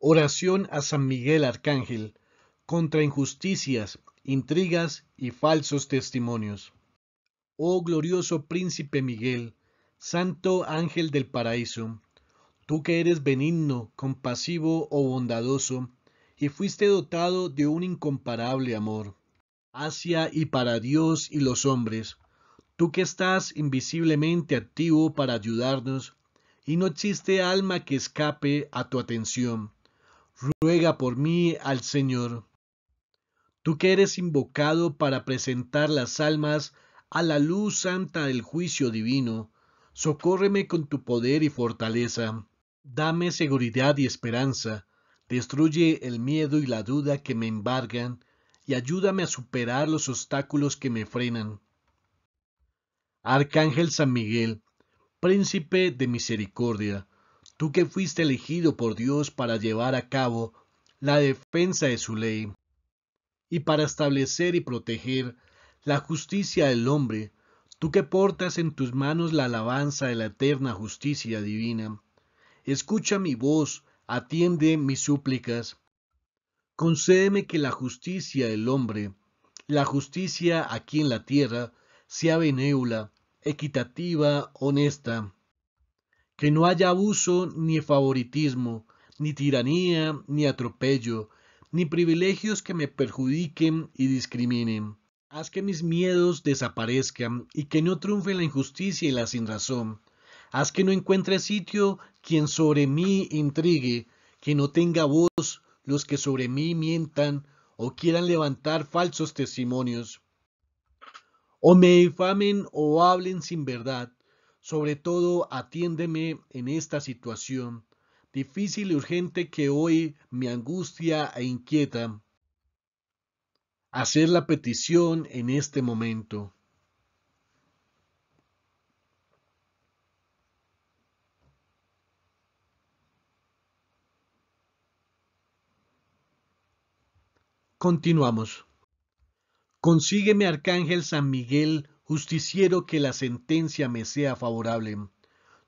Oración a San Miguel Arcángel contra injusticias, intrigas y falsos testimonios. Oh glorioso príncipe Miguel, santo ángel del paraíso, tú que eres benigno, compasivo o oh bondadoso, y fuiste dotado de un incomparable amor, hacia y para Dios y los hombres, tú que estás invisiblemente activo para ayudarnos, y no existe alma que escape a tu atención ruega por mí al Señor. Tú que eres invocado para presentar las almas a la luz santa del juicio divino, socórreme con tu poder y fortaleza. Dame seguridad y esperanza. Destruye el miedo y la duda que me embargan y ayúdame a superar los obstáculos que me frenan. Arcángel San Miguel, Príncipe de Misericordia, tú que fuiste elegido por Dios para llevar a cabo la defensa de su ley y para establecer y proteger la justicia del hombre, tú que portas en tus manos la alabanza de la eterna justicia divina, escucha mi voz, atiende mis súplicas. Concédeme que la justicia del hombre, la justicia aquí en la tierra, sea benévola, equitativa, honesta, que no haya abuso ni favoritismo, ni tiranía, ni atropello, ni privilegios que me perjudiquen y discriminen. Haz que mis miedos desaparezcan y que no triunfe la injusticia y la sinrazón. Haz que no encuentre sitio quien sobre mí intrigue, que no tenga voz los que sobre mí mientan o quieran levantar falsos testimonios. O me difamen o hablen sin verdad, sobre todo, atiéndeme en esta situación difícil y urgente que hoy me angustia e inquieta. Hacer la petición en este momento. Continuamos. Consígueme, Arcángel San Miguel, justiciero, que la sentencia me sea favorable.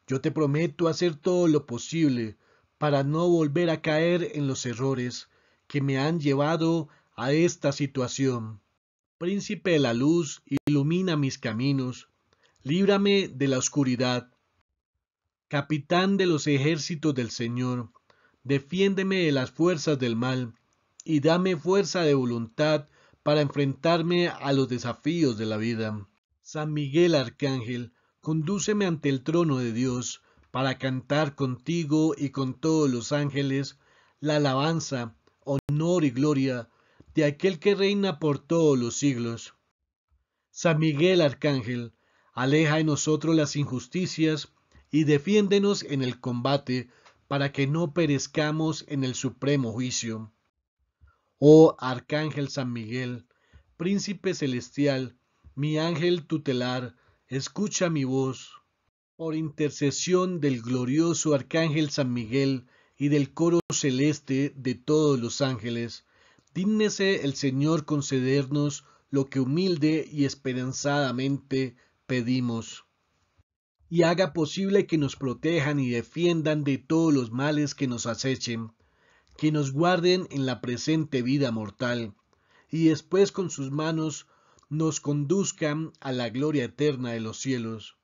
Yo te prometo hacer todo lo posible para no volver a caer en los errores que me han llevado a esta situación. Príncipe de la luz, ilumina mis caminos, líbrame de la oscuridad. Capitán de los ejércitos del Señor, defiéndeme de las fuerzas del mal, y dame fuerza de voluntad para enfrentarme a los desafíos de la vida. San Miguel Arcángel, condúceme ante el trono de Dios, para cantar contigo y con todos los ángeles la alabanza, honor y gloria de aquel que reina por todos los siglos. San Miguel Arcángel, aleja en nosotros las injusticias y defiéndenos en el combate para que no perezcamos en el supremo juicio. Oh Arcángel San Miguel, príncipe celestial, mi ángel tutelar, escucha mi voz. Por intercesión del glorioso Arcángel San Miguel y del coro celeste de todos los ángeles, dígnese el Señor concedernos lo que humilde y esperanzadamente pedimos. Y haga posible que nos protejan y defiendan de todos los males que nos acechen, que nos guarden en la presente vida mortal, y después con sus manos nos conduzcan a la gloria eterna de los cielos.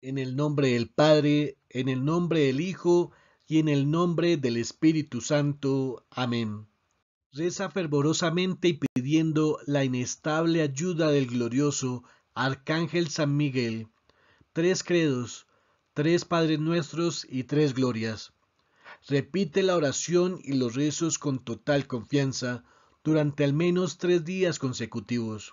En el nombre del Padre, en el nombre del Hijo y en el nombre del Espíritu Santo. Amén. Reza fervorosamente y pidiendo la inestable ayuda del glorioso Arcángel San Miguel. Tres credos, tres Padres nuestros y tres glorias. Repite la oración y los rezos con total confianza durante al menos tres días consecutivos.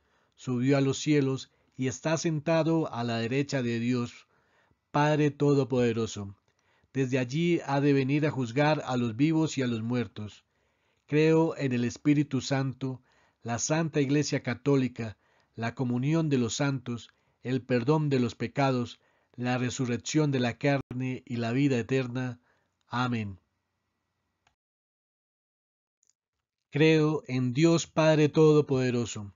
subió a los cielos y está sentado a la derecha de Dios, Padre Todopoderoso. Desde allí ha de venir a juzgar a los vivos y a los muertos. Creo en el Espíritu Santo, la Santa Iglesia Católica, la comunión de los santos, el perdón de los pecados, la resurrección de la carne y la vida eterna. Amén. Creo en Dios Padre Todopoderoso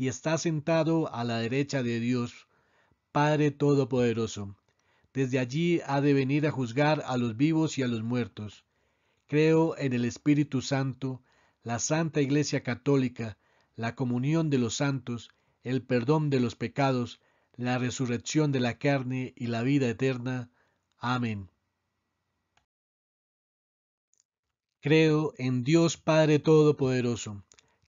y está sentado a la derecha de Dios, Padre Todopoderoso. Desde allí ha de venir a juzgar a los vivos y a los muertos. Creo en el Espíritu Santo, la Santa Iglesia Católica, la comunión de los santos, el perdón de los pecados, la resurrección de la carne y la vida eterna. Amén. Creo en Dios Padre Todopoderoso.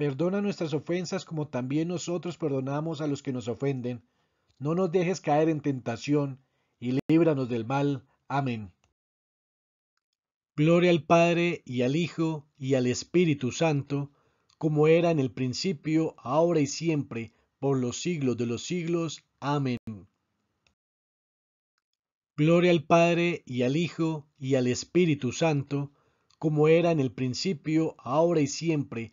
Perdona nuestras ofensas como también nosotros perdonamos a los que nos ofenden. No nos dejes caer en tentación, y líbranos del mal. Amén. Gloria al Padre, y al Hijo, y al Espíritu Santo, como era en el principio, ahora y siempre, por los siglos de los siglos. Amén. Gloria al Padre, y al Hijo, y al Espíritu Santo, como era en el principio, ahora y siempre,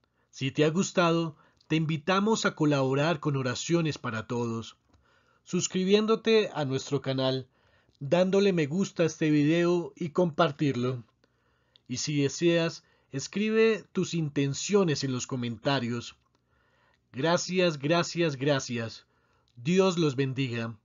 Si te ha gustado, te invitamos a colaborar con oraciones para todos, suscribiéndote a nuestro canal, dándole me gusta a este video y compartirlo. Y si deseas, escribe tus intenciones en los comentarios. Gracias, gracias, gracias. Dios los bendiga.